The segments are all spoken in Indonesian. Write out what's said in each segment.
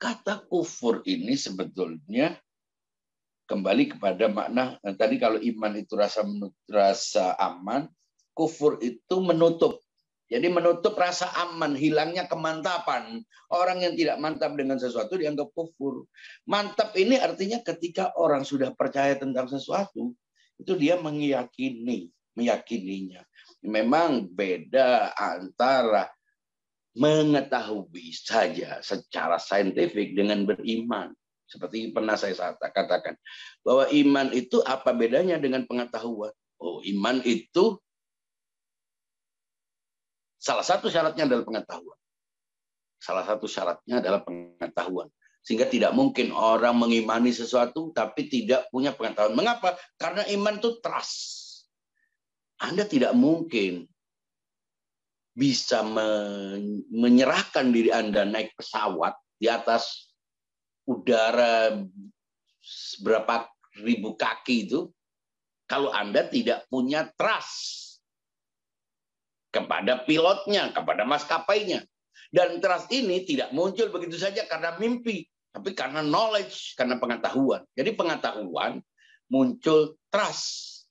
kata kufur ini sebetulnya kembali kepada makna nah tadi kalau iman itu rasa rasa aman, kufur itu menutup. Jadi menutup rasa aman, hilangnya kemantapan. Orang yang tidak mantap dengan sesuatu dianggap kufur. Mantap ini artinya ketika orang sudah percaya tentang sesuatu, itu dia meyakini, meyakininya. Memang beda antara mengetahui saja secara saintifik dengan beriman. Seperti pernah saya katakan bahwa iman itu apa bedanya dengan pengetahuan? Oh, iman itu salah satu syaratnya adalah pengetahuan. Salah satu syaratnya adalah pengetahuan. Sehingga tidak mungkin orang mengimani sesuatu tapi tidak punya pengetahuan. Mengapa? Karena iman itu trust. Anda tidak mungkin bisa menyerahkan diri Anda naik pesawat di atas udara berapa ribu kaki itu kalau Anda tidak punya trust kepada pilotnya, kepada maskapainya. Dan trust ini tidak muncul begitu saja karena mimpi, tapi karena knowledge, karena pengetahuan. Jadi pengetahuan muncul trust.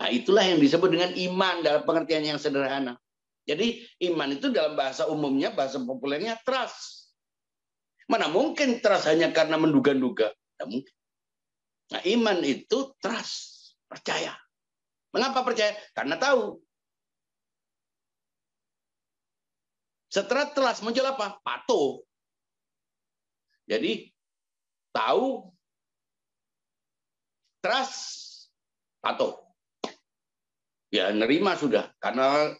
Nah, itulah yang disebut dengan iman dalam pengertian yang sederhana. Jadi iman itu dalam bahasa umumnya, bahasa populernya trust. Mana mungkin trust hanya karena menduga-duga? Tidak mungkin. Nah, iman itu trust, percaya. Mengapa percaya? Karena tahu. Setelah trust muncul apa? Patuh. Jadi tahu, trust, patuh. Ya nerima sudah. Karena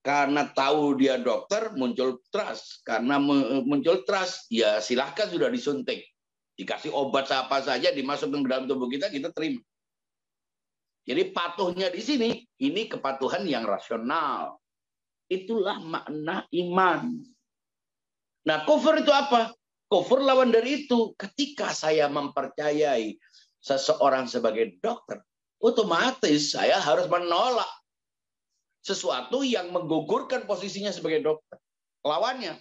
karena tahu dia dokter muncul trust karena muncul trust ya silahkan sudah disuntik dikasih obat apa saja dimasukkan ke dalam tubuh kita kita terima jadi patuhnya di sini ini kepatuhan yang rasional itulah makna iman nah cover itu apa Cover lawan dari itu ketika saya mempercayai seseorang sebagai dokter otomatis saya harus menolak sesuatu yang menggugurkan posisinya sebagai dokter. Lawannya,